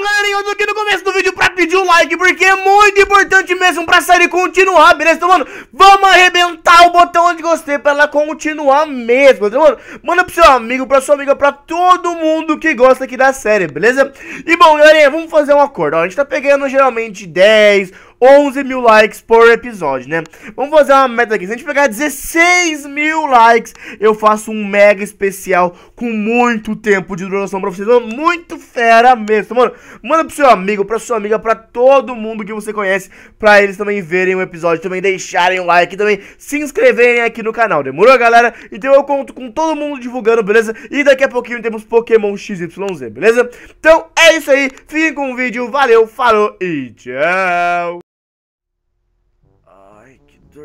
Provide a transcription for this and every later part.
Bom, ganha eu tô aqui no começo do vídeo pra pedir um like, porque é muito importante mesmo pra série continuar, beleza? Então, mano, vamos arrebentar o botão de gostei pra ela continuar mesmo, então, mano, manda pro seu amigo, pra sua amiga, pra todo mundo que gosta aqui da série, beleza? E, bom, galerinha, vamos fazer um acordo, ó, a gente tá pegando geralmente 10 11 mil likes por episódio, né? Vamos fazer uma meta aqui. Se a gente pegar 16 mil likes, eu faço um mega especial com muito tempo de duração pra vocês. Mano, muito fera mesmo, mano. Manda pro seu amigo, pra sua amiga, pra todo mundo que você conhece, pra eles também verem o episódio, também deixarem o like, também se inscreverem aqui no canal. Demorou, galera? Então eu conto com todo mundo divulgando, beleza? E daqui a pouquinho temos Pokémon XYZ, beleza? Então é isso aí. Fiquem com o vídeo. Valeu, falou e tchau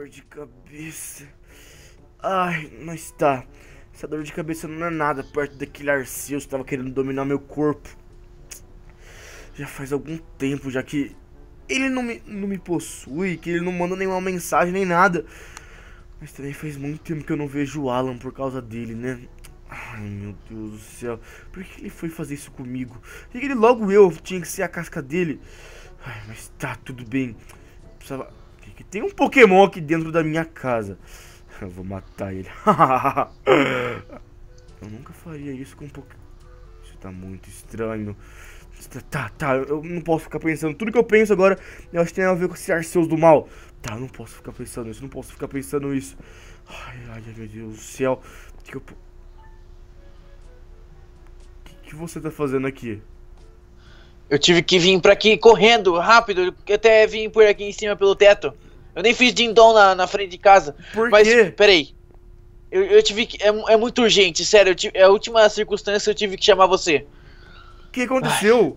dor de cabeça. Ai, mas tá. Essa dor de cabeça não é nada perto daquele Arceus que tava querendo dominar meu corpo. Já faz algum tempo já que ele não me, não me possui, que ele não manda nenhuma mensagem nem nada. Mas também faz muito tempo que eu não vejo o Alan por causa dele, né? Ai, meu Deus do céu. Por que ele foi fazer isso comigo? E ele logo eu tinha que ser a casca dele. Ai, mas tá, tudo bem. Precisava que tem um Pokémon aqui dentro da minha casa. Eu vou matar ele. eu nunca faria isso com um Pokémon. Isso tá muito estranho. Tá, tá, tá, eu não posso ficar pensando. Tudo que eu penso agora, eu acho que tem a ver com esses arceus do mal. Tá, eu não posso ficar pensando isso, não posso ficar pensando isso. Ai, ai, meu Deus do céu. O que, que eu... O que, que você tá fazendo aqui? Eu tive que vir para aqui correndo, rápido. até vim por aqui em cima pelo teto. Eu nem fiz dindon na, na frente de casa. Por mas, quê? peraí. Eu, eu tive que. É, é muito urgente, sério. Tive, é a última circunstância que eu tive que chamar você. O que aconteceu?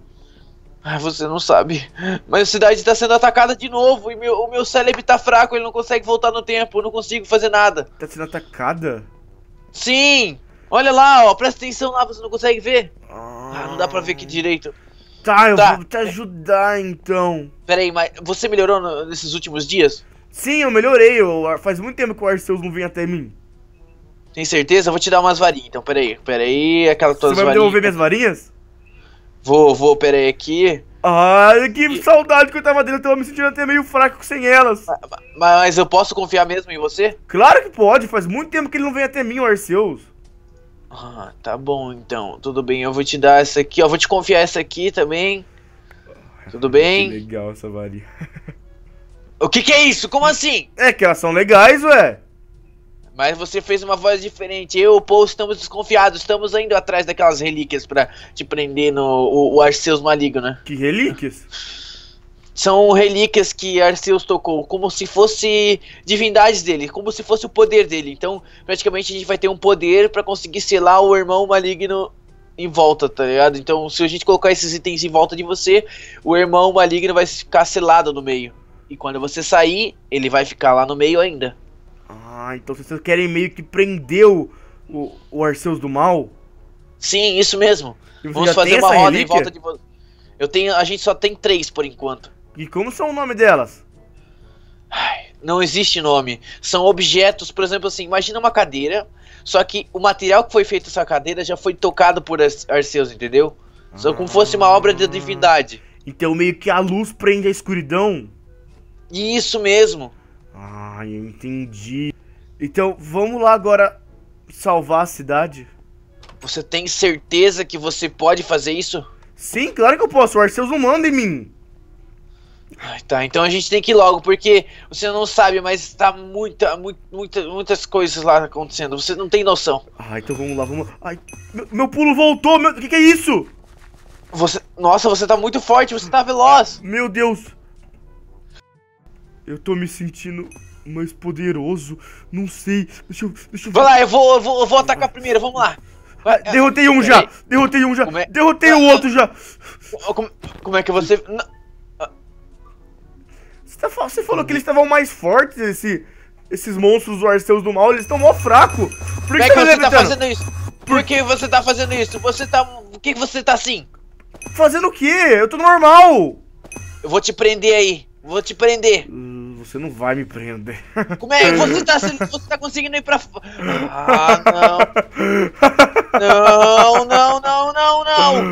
Ai, você não sabe. Mas a cidade está sendo atacada de novo. E meu, o meu cérebro está fraco, ele não consegue voltar no tempo. Eu não consigo fazer nada. Está sendo atacada? Sim! Olha lá, ó, presta atenção lá, você não consegue ver. Ah, não dá pra ver aqui direito. Tá, eu tá. vou te ajudar então. Peraí, mas você melhorou no, nesses últimos dias? Sim, eu melhorei. Eu, faz muito tempo que o Arceus não vem até mim. Tem certeza? Eu vou te dar umas varinhas. Então, peraí, peraí, aquela tua varinhas. Você vai me devolver minhas varinhas? Vou, vou, peraí aqui. Ai, que e... saudade que eu tava dele, eu tava me sentindo até meio fraco sem elas. Mas, mas eu posso confiar mesmo em você? Claro que pode, faz muito tempo que ele não vem até mim, o Arceus. Ah, tá bom então. Tudo bem, eu vou te dar essa aqui, ó. Vou te confiar essa aqui também. Tudo bem? Que legal essa varinha. O que, que é isso? Como assim? É que elas são legais, ué. Mas você fez uma voz diferente. Eu e o Paul estamos desconfiados. Estamos indo atrás daquelas relíquias para te prender no o, o Arceus Maligno, né? Que relíquias? são relíquias que Arceus tocou, como se fosse divindades dele, como se fosse o poder dele. Então, praticamente a gente vai ter um poder para conseguir selar o irmão maligno em volta, tá ligado? Então, se a gente colocar esses itens em volta de você, o irmão maligno vai ficar selado no meio. E quando você sair, ele vai ficar lá no meio ainda. Ah, então vocês querem meio que prender o, o, Arceus do mal? Sim, isso mesmo. Vamos fazer uma roda relíquia? em volta de você. Eu tenho, a gente só tem três por enquanto. E como são o nome delas? não existe nome. São objetos, por exemplo, assim, imagina uma cadeira, só que o material que foi feito essa cadeira já foi tocado por Arceus, entendeu? Só como fosse uma obra de divindade. Então meio que a luz prende a escuridão. Isso mesmo. Ah, eu entendi. Então vamos lá agora salvar a cidade. Você tem certeza que você pode fazer isso? Sim, claro que eu posso. O Arceus não manda em mim. Ai, tá, então a gente tem que ir logo, porque você não sabe, mas tá muita, muito, muita, muitas coisas lá acontecendo. Você não tem noção. Ah, então vamos lá, vamos. Ai, meu, meu pulo voltou, meu. O que, que é isso? Você. Nossa, você tá muito forte, você tá veloz! Meu Deus! Eu tô me sentindo mais poderoso. Não sei. Deixa eu. Deixa eu... Vai lá, eu vou, eu vou, eu vou atacar primeiro, vamos lá. Ah, derrotei um já! É? Derrotei um já! É? Derrotei o outro já! Como, como é que você. Não. Tá você falou que eles estavam mais fortes, esse, esses monstros arceus do mal, eles estão mó fraco. Por que, é que, você está tá fazendo isso? Por que você tá fazendo isso? Você tá. Por que você tá assim? Fazendo o quê? Eu tô normal! Eu vou te prender aí. Vou te prender. Hum, você não vai me prender. Como é que você tá, você tá conseguindo ir pra. Ah, não. Não, não, não, não, não.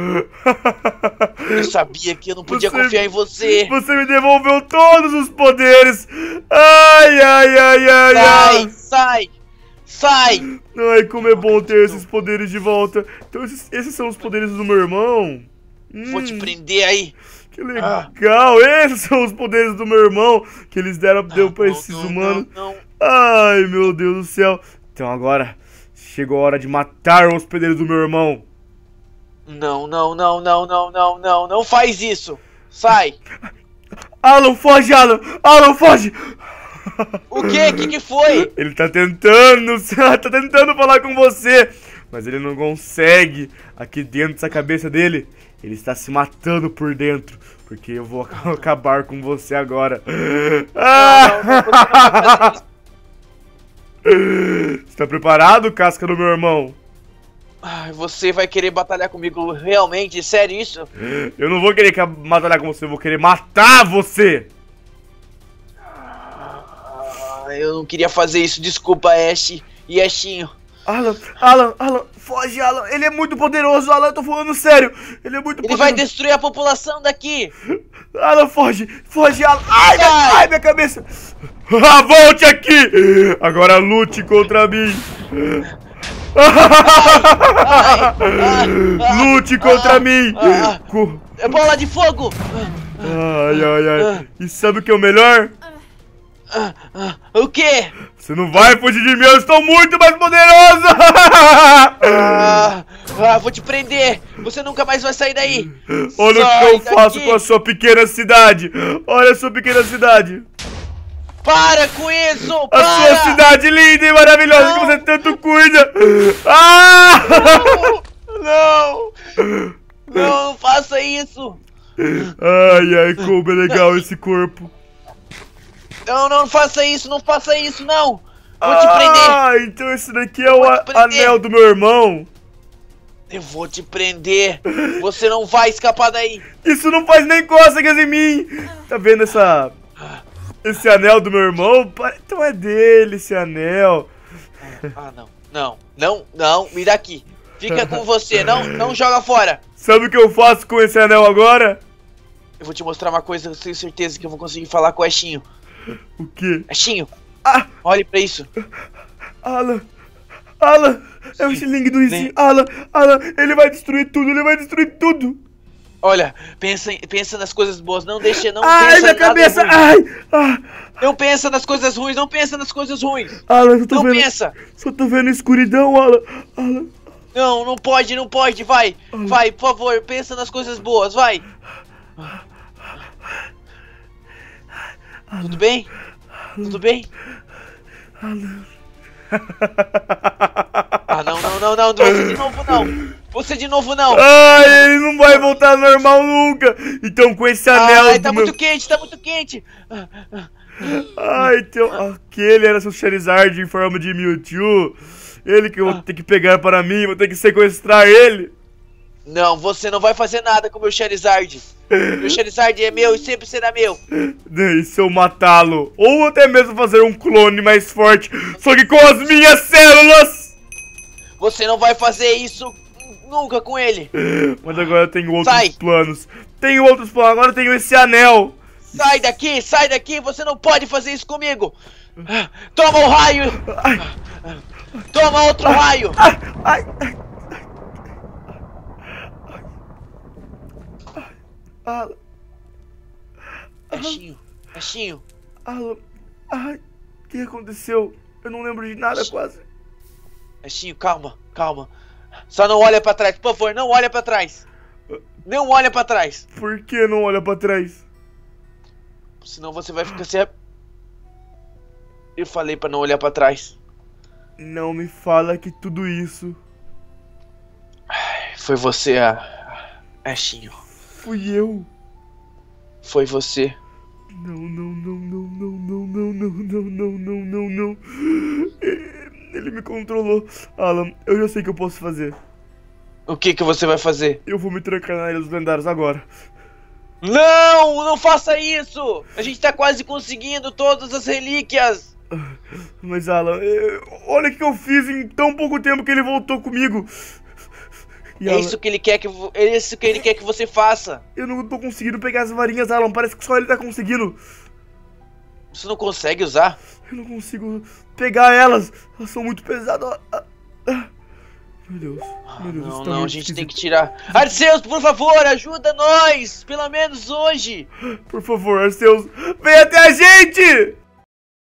Eu sabia que eu não podia você, confiar em você. Você me devolveu todos os poderes. Ai, ai, ai, ai, sai, ai. Sai, sai, Ai, como é bom ter esses poderes de volta. Então esses, esses são os poderes do meu irmão. Hum, Vou te hum. prender aí. Que legal. Ah. Esses são os poderes do meu irmão que eles deram não, deu para esses não, humanos. Não, ai, meu Deus do céu. Então agora chegou a hora de matar os poderes do meu irmão. Não, não, não, não, não, não, não, não faz isso! Sai! Alan, foge, Alan! Alan, foge! O que, O que, que foi? Ele tá tentando, tá tentando falar com você, mas ele não consegue. Aqui dentro dessa cabeça dele, ele está se matando por dentro, porque eu vou acabar com você agora. Ah! Você tá preparado, casca do meu irmão? Ah, você vai querer batalhar comigo realmente? Sério isso? Eu não vou querer batalhar com você, eu vou querer matar você! Ah, eu não queria fazer isso, desculpa, Ash e Ashinho. Alan, Alan, Alan, foge, Alan. Ele é muito poderoso, Alan, eu tô falando sério. Ele é muito Ele poderoso. Ele vai destruir a população daqui. Alan, foge, foge, Alan. Ai, ai, minha, ai, minha cabeça. Ah, volte aqui. Agora lute contra mim. Lute contra mim! Ah, ah. é bola de fogo! Ai, ai, ai. E sabe o que é o melhor? Ah, o quê? Você não vai fugir de mim, eu estou muito mais poderoso! Ah, ah, vou te prender! Você nunca mais vai sair daí! Olha Sai o que eu daqui. faço com a sua pequena cidade! Olha a sua pequena cidade! Para com isso! Para! A sua cidade linda e maravilhosa não. que você tanto cuida! Ah! Não! Não, não faça isso! Ai, ai, como é legal esse corpo! Não, não faça isso, não faça isso, não! Vou te ah, prender! Ah, então esse daqui é o anel do meu irmão! Eu vou te prender! Você não vai escapar daí! Isso não faz nem cócegas em mim! Tá vendo essa esse anel do meu irmão? Então é dele esse anel. Ah, ah, não. Não, não, não. Me dá aqui. Fica com você. Não, não joga fora. Sabe o que eu faço com esse anel agora? Eu vou te mostrar uma coisa, eu tenho certeza que eu vou conseguir falar com o Echinho. O quê? Echinho! Ah! Olhe pra isso. Alan! Alan! É o Xiling do Ixi. Alan! Alan! Ele vai destruir tudo! Ele vai destruir tudo! Olha, pensa, pensa nas coisas boas, não deixa, não ai, pensa minha cabeça, ruim. ai, ah. Não pensa nas coisas ruins, não pensa nas coisas ruins. Alan, eu tô não vendo, pensa. Só tô vendo escuridão, Alan. Alan. Não, não pode, não pode, vai, Alan. vai, por favor, pensa nas coisas boas, vai. Alan. Tudo bem? Tudo bem? Alan. Ah, não, não, não, não, não, não, não. Você de novo não! Ai, ele não vai voltar normal nunca! Então com esse anel. Ai, tá muito quente, tá muito quente! Ai, teu. Aquele era seu Charizard em forma de Mewtwo. Ele que eu vou ah. ter que pegar para mim, vou ter que sequestrar ele. Não, você não vai fazer nada com meu Charizard. Meu Charizard é meu e sempre será meu. E se eu matá-lo? Ou até mesmo fazer um clone mais forte, só que com as minhas células! Você não vai fazer isso Nunca com ele. Mas agora eu tenho outros sai. planos. Tenho outros planos, agora eu tenho esse anel. Sai daqui, sai daqui, você não pode fazer isso comigo. Toma um raio. Toma outro raio. Ai. Alan. Baixinho, baixinho. Alan, ai, o que aconteceu? Eu não lembro de nada Baixinho. quase. Baixinho, calma, calma. Só não olha para trás, por favor, não olha para trás. Não olha para trás. Por que não olha para trás? Senão você vai ficar sem. Eu falei para não olhar para trás. Não me fala que tudo isso foi você a Ashinho. Fui eu. Foi você. Não, não, não, não, não, não, não, não, não, não, não, não. Ele me controlou. Alan, eu já sei o que eu posso fazer. O que que você vai fazer? Eu vou me trancar na Ilha dos Lendários agora. Não! Não faça isso! A gente tá quase conseguindo todas as relíquias! Mas Alan, eh, olha o que eu fiz em tão pouco tempo que ele voltou comigo. E, é Alan, é isso que ele quer que é isso que ele quer que você faça. Eu não tô conseguindo pegar as varinhas, Alan. Parece que só ele tá conseguindo. Você não consegue usar? Eu não consigo pegar elas. Elas são muito pesadas. Ah, ah. Meu Deus. Meu ah, Deus não, tá não, a gente esquisito. tem que tirar. Arceus, por favor, ajuda nós! Pelo menos hoje! Por favor, Arceus, vem até a gente!